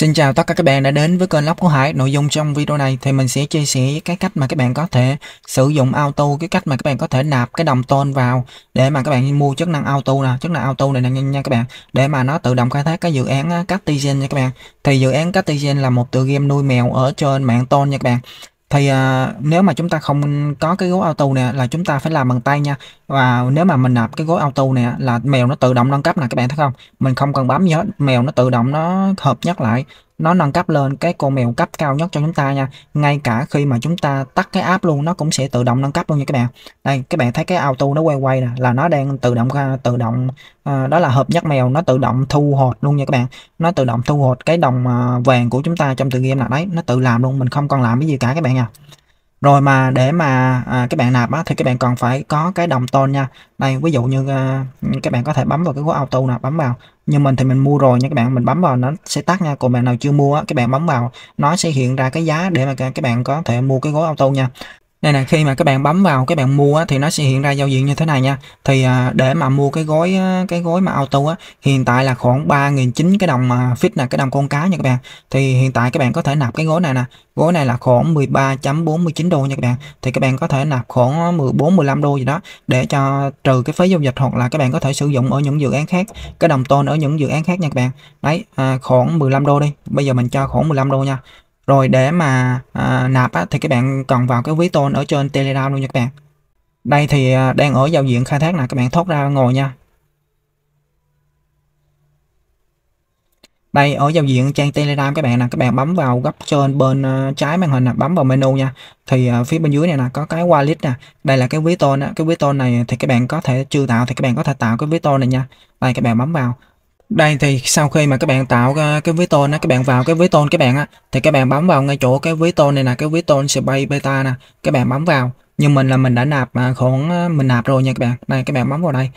Xin chào tất cả các bạn đã đến với kênh Lóc của Hải. Nội dung trong video này thì mình sẽ chia sẻ cái cách mà các bạn có thể sử dụng auto, cái cách mà các bạn có thể nạp cái đồng tôn vào để mà các bạn mua chức năng auto nè, chức năng auto này nè nha, nha các bạn, để mà nó tự động khai thác cái dự án Cartesian nha các bạn. Thì dự án Cartesian là một tựa game nuôi mèo ở trên mạng tôn nha các bạn thì à, nếu mà chúng ta không có cái gối auto nè là chúng ta phải làm bằng tay nha và nếu mà mình nạp cái gối auto nè là mèo nó tự động nâng cấp nè các bạn thấy không mình không cần bấm gì hết mèo nó tự động nó hợp nhất lại nó nâng cấp lên cái con mèo cấp cao nhất cho chúng ta nha ngay cả khi mà chúng ta tắt cái app luôn nó cũng sẽ tự động nâng cấp luôn nha các bạn đây các bạn thấy cái auto nó quay quay nè là nó đang tự động tự động à, đó là hợp nhất mèo nó tự động thu hột luôn nha các bạn nó tự động thu hột cái đồng à, vàng của chúng ta trong tự game là đấy nó tự làm luôn mình không còn làm cái gì cả các bạn à rồi mà để mà à, các bạn nạp á, thì các bạn còn phải có cái đồng tôn nha đây ví dụ như à, các bạn có thể bấm vào cái gói auto nạp bấm vào như mình thì mình mua rồi nha các bạn mình bấm vào nó sẽ tắt nha còn bạn nào chưa mua á, các bạn bấm vào nó sẽ hiện ra cái giá để mà các bạn có thể mua cái gói auto nha đây nè khi mà các bạn bấm vào các bạn mua á, thì nó sẽ hiện ra giao diện như thế này nha thì à, để mà mua cái gói cái gói mà auto á hiện tại là khoảng ba nghìn chín cái đồng mà fit là cái đồng con cá nha các bạn thì hiện tại các bạn có thể nạp cái gói này nè gói này là khoảng 13.49 đô nha các bạn thì các bạn có thể nạp khoảng 14 15 đô gì đó để cho trừ cái phí giao dịch hoặc là các bạn có thể sử dụng ở những dự án khác cái đồng tôn ở những dự án khác nha các bạn đấy à, khoảng 15 đô đi bây giờ mình cho khoảng 15 đô nha rồi để mà à, nạp á, thì các bạn cần vào cái ví tôn ở trên telegram luôn nha các bạn đây thì à, đang ở giao diện khai thác là các bạn thoát ra ngồi nha đây ở giao diện trang telegram các bạn là các bạn bấm vào góc trên bên uh, trái màn hình là bấm vào menu nha thì uh, phía bên dưới này là có cái wallet nè đây là cái ví tôn á cái ví tôn này thì các bạn có thể chưa tạo thì các bạn có thể tạo cái ví tôn này nha đây các bạn bấm vào đây thì sau khi mà các bạn tạo cái ví tôn á các bạn vào cái ví tôn các bạn á thì các bạn bấm vào ngay chỗ cái ví tôn này là cái ví tôn space beta nè các bạn bấm vào nhưng mình là mình đã nạp mà khoảng mình nạp rồi nha các bạn này các bạn bấm vào đây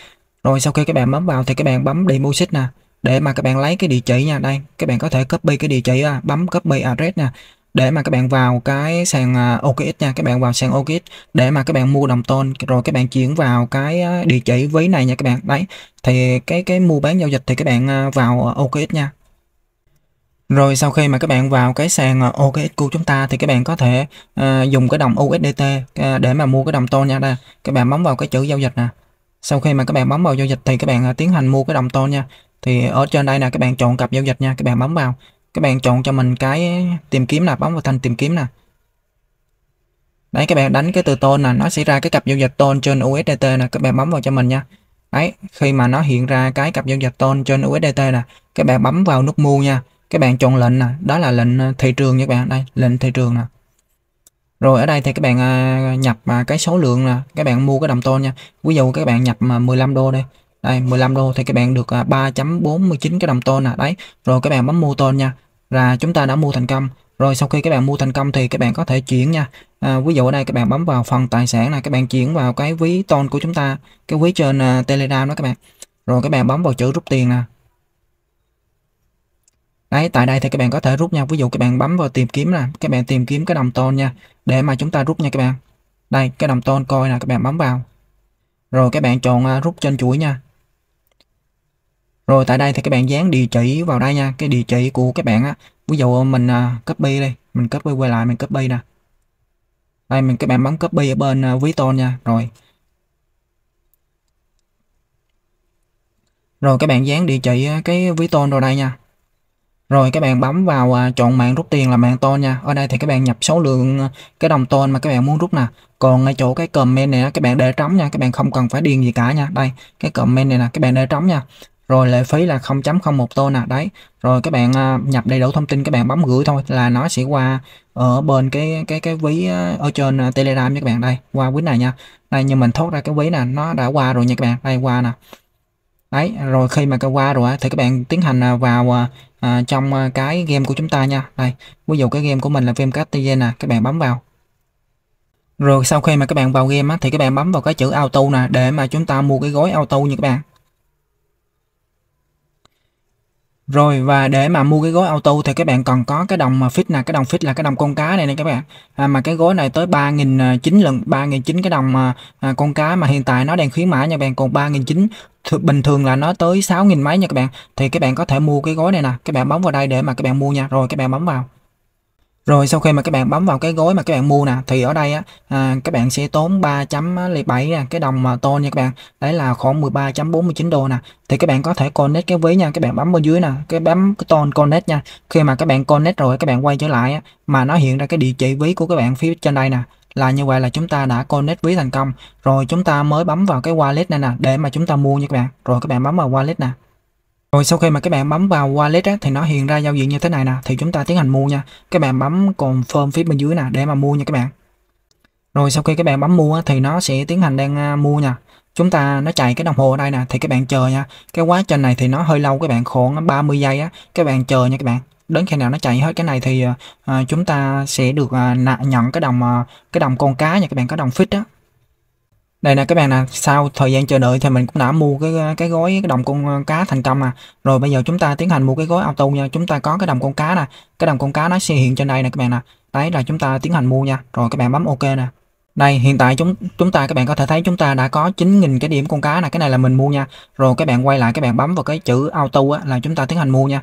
rồi sau khi các bạn bấm vào thì các bạn bấm deposit nè để mà các bạn lấy cái địa chỉ nha đây các bạn có thể copy cái địa chỉ bấm copy address nè để mà các bạn vào cái sàn OKX nha các bạn vào sàn OKX để mà các bạn mua đồng ton rồi các bạn chuyển vào cái địa chỉ ví này nha các bạn đấy thì cái cái mua bán giao dịch thì các bạn vào OKX nha rồi sau khi mà các bạn vào cái sàn OKX của chúng ta thì các bạn có thể uh, dùng cái đồng USDT để mà mua cái đồng ton nha đây các bạn bấm vào cái chữ giao dịch nè sau khi mà các bạn bấm vào giao dịch thì các bạn tiến hành mua cái đồng ton nha thì ở trên đây nè các bạn chọn cặp giao dịch nha các bạn bấm vào các bạn chọn cho mình cái tìm kiếm là bấm vào thanh tìm kiếm nè đấy các bạn đánh cái từ tôn nè nó sẽ ra cái cặp giao dịch tôn trên USDT nè các bạn bấm vào cho mình nha đấy khi mà nó hiện ra cái cặp giao dịch tôn trên USDT nè các bạn bấm vào nút mua nha các bạn chọn lệnh nè đó là lệnh ờ, thị trường nha các bạn đây lệnh thị trường nè rồi ở đây thì các bạn ờ, nhập ờ, cái số lượng nè các bạn mua cái đồng tôn nha ví dụ các bạn nhập mà 15 đô đây đây 15 đô thì các bạn được 3.49 cái đồng tôn nè đấy rồi các bạn bấm mua tôn nha là chúng ta đã mua thành công rồi sau khi các bạn mua thành công thì các bạn có thể chuyển nha à, ví dụ ở đây các bạn bấm vào phần tài sản này các bạn chuyển vào cái ví ton của chúng ta cái ví trên uh, telegram đó các bạn rồi các bạn bấm vào chữ rút tiền nè đấy tại đây thì các bạn có thể rút nha ví dụ các bạn bấm vào tìm kiếm nè các bạn tìm kiếm cái đồng ton nha để mà chúng ta rút nha các bạn đây cái đồng ton coi nè các bạn bấm vào rồi các bạn chọn uh, rút trên chuỗi nha rồi tại đây thì các bạn dán địa chỉ vào đây nha cái địa chỉ của các bạn á ví dụ ờ, mình à, copy đây mình copy quay lại mình copy nè đây mình các bạn bấm copy ở bên à, ví tôn nha rồi rồi các bạn dán địa chỉ à, cái ví tôn rồi đây nha rồi các bạn bấm vào chọn mạng rút tiền là mạng tôn nha ở đây thì các bạn nhập số lượng cái đồng tôn mà các bạn muốn rút nè còn ngay chỗ cái comment này các bạn để trống nha các bạn không cần phải điền gì cả nha đây cái comment này nè các bạn để trống nha rồi lệ phí là 0.01 tô nè đấy rồi các bạn à, nhập đầy đủ thông tin các bạn bấm gửi thôi là nó sẽ qua ở bên cái cái cái ví à, ở trên à, telegram nha các bạn đây qua ví này nha đây nhưng mình thoát ra cái ví nè nó đã qua rồi nha các bạn đây qua nè đấy rồi khi mà cái qua rồi thì các bạn tiến hành vào à, trong cái game của chúng ta nha đây ví dụ cái game của mình là game Castilla nè các bạn bấm vào rồi sau khi mà các bạn vào game á, thì các bạn bấm vào cái chữ auto nè để mà chúng ta mua cái gói auto như các bạn Rồi và để mà mua cái gối auto thì các bạn còn có cái đồng mà fit nè cái đồng fit là cái đồng con cá này nè các bạn. À, mà cái gối này tới 3.900 lần 3.900 cái đồng mà à, con cá mà hiện tại nó đang khuyến mãi nha các bạn còn 3.900 th bình thường là nó tới 6.000 mấy nha các bạn. Thì các bạn có thể mua cái gói này nè, các bạn bấm vào đây để mà các bạn mua nha. Rồi các bạn bấm vào. Rồi sau khi mà các bạn bấm vào cái gói mà các bạn mua nè thì ở đây á à, các bạn sẽ tốn 3.07 nè, cái đồng mà tô nha các bạn. Đấy là khoảng 13.49 đô nè. Thì các bạn có thể connect cái ví nha, các bạn bấm bên dưới nè, cái bấm cái ton connect nha. Khi mà các bạn connect rồi các bạn quay trở lại á, mà nó hiện ra cái địa chỉ ví của các bạn phía trên đây nè là như vậy là chúng ta đã connect ví thành công rồi chúng ta mới bấm vào cái wallet này nè để mà chúng ta mua nha các bạn rồi các bạn bấm vào wallet nè rồi sau khi mà các bạn bấm vào wallet á, thì nó hiện ra giao diện như thế này nè thì chúng ta tiến hành mua nha. Các bạn bấm confirm phía bên dưới nè để mà mua nha các bạn. Rồi sau khi các bạn bấm mua á, thì nó sẽ tiến hành đang à, mua nha. Chúng ta nó chạy cái đồng hồ ở đây nè thì các bạn chờ nha. Cái quá trình này thì nó hơi lâu các bạn khoảng 30 giây á. Các bạn chờ nha các bạn. Đến khi nào nó chạy hết cái này thì à, à chúng ta sẽ được à, nhận cái đồng à, cái đồng con cá nha các bạn, cái đồng fit á đây nè các bạn nè sau thời gian chờ đợi thì mình cũng đã mua cái cái gói cái đồng con ờ, cá thành công nè à. rồi bây giờ chúng ta tiến hành mua cái gói auto nha chúng ta có cái đồng con cá nè cái đồng con cá nó sẽ hiện trên đây nè các bạn nè đấy là chúng ta tiến hành mua nha rồi các bạn bấm ok nè đây hiện tại chúng chúng ta các bạn có thể thấy chúng ta đã có 9.000 cái điểm con cá nè cái này là mình mua nha rồi các bạn quay lại các bạn bấm vào cái chữ auto á, là chúng ta tiến hành mua nha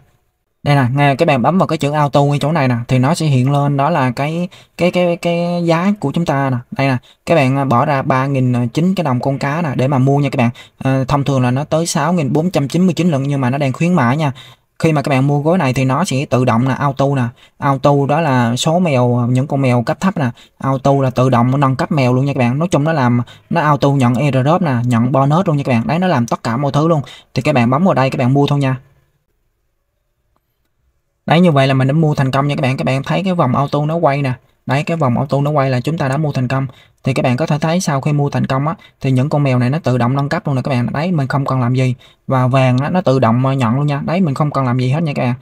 đây nè nghe các bạn bấm vào cái chữ auto ngay chỗ này nè thì nó sẽ hiện lên đó là cái cái cái cái giá của chúng ta nè đây nè các bạn à, bỏ ra ba nghìn à, chín cái đồng con cá nè để mà mua nha các bạn à, thông thường là nó tới sáu nghìn bốn trăm chín mươi chín lận nhưng mà nó đang khuyến mãi nha khi mà các bạn mua gói này thì nó sẽ tự động là auto nè auto đó là số mèo à, những con mèo cấp thấp nè auto là tự động nâng cấp mèo luôn nha các bạn nói chung nó làm nó auto nhận airdrop nè nhận bonus luôn nha các bạn đấy nó làm tất cả mọi thứ luôn thì các bạn bấm vào đây các bạn mua thôi nha đấy như vậy là mình đã mua thành công nha các bạn các bạn thấy cái vòng auto nó quay nè đấy cái vòng auto nó quay là chúng ta đã mua thành công thì các bạn có thể thấy sau khi mua thành công á thì những con mèo này nó tự động nâng cấp luôn nè các bạn đấy mình không cần làm gì và vàng á, nó tự động ờ, nhận luôn nha đấy mình không cần làm gì hết nha các bạn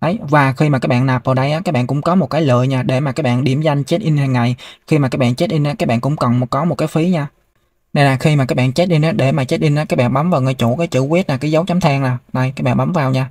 Đấy, và khi mà các bạn nạp vào đây á, các bạn cũng có một cái lợi nha để mà các bạn điểm danh check in hàng ngày. Khi mà các bạn check in á, các bạn cũng cần một có một cái phí nha. Đây là khi mà các bạn check in á, để mà check in á, các bạn bấm vào ngay chỗ cái chữ quét là cái dấu chấm than nè. Đây, các bạn bấm vào nha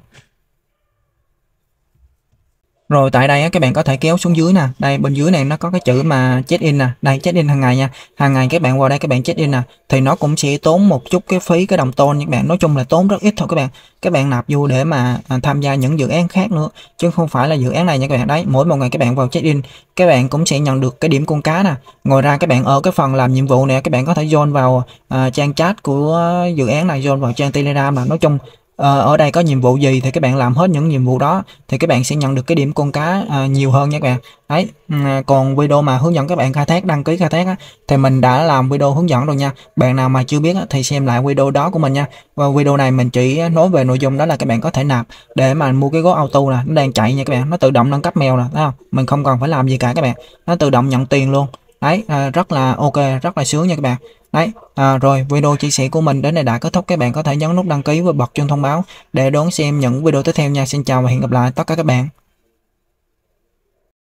rồi tại đây á, các bạn có thể kéo xuống dưới nè đây bên dưới này nó có cái chữ mà check in nè đây check in hàng ngày nha hàng ngày các bạn vào đây các bạn check in nè thì nó cũng sẽ tốn một chút cái phí cái đồng tôn các bạn nói chung là tốn rất ít thôi các bạn các bạn nạp vô để mà à, tham gia những dự án khác nữa chứ không phải là dự án này nha các bạn đấy mỗi một ngày các bạn vào check in các bạn cũng sẽ nhận được cái điểm con cá nè ngoài ra các bạn ở cái phần làm nhiệm vụ này các bạn có thể join vào à, trang chat của dự án này join vào trang telegram là nói chung Ờ, ở đây có nhiệm vụ gì thì các bạn làm hết những nhiệm vụ đó thì các bạn sẽ nhận được cái điểm con cá à, nhiều hơn nha các bạn ấy ừ, còn video mà hướng dẫn các bạn khai thác đăng ký khai thác á, thì mình đã làm video hướng dẫn rồi nha bạn nào mà chưa biết á, thì xem lại video đó của mình nha và video này mình chỉ nói về nội dung đó là các bạn có thể nạp để mà mua cái gối auto nè nó đang chạy nha các bạn nó tự động nâng cấp mèo nè không? mình không cần phải làm gì cả các bạn nó tự động nhận tiền luôn đấy à, rất là ok rất là sướng nha các bạn Đấy, à, rồi video chia sẻ của mình đến đây đã kết thúc. Các bạn có thể nhấn nút đăng ký và bật chuông thông báo để đón xem những video tiếp theo nha. Xin chào và hẹn gặp lại tất cả các bạn.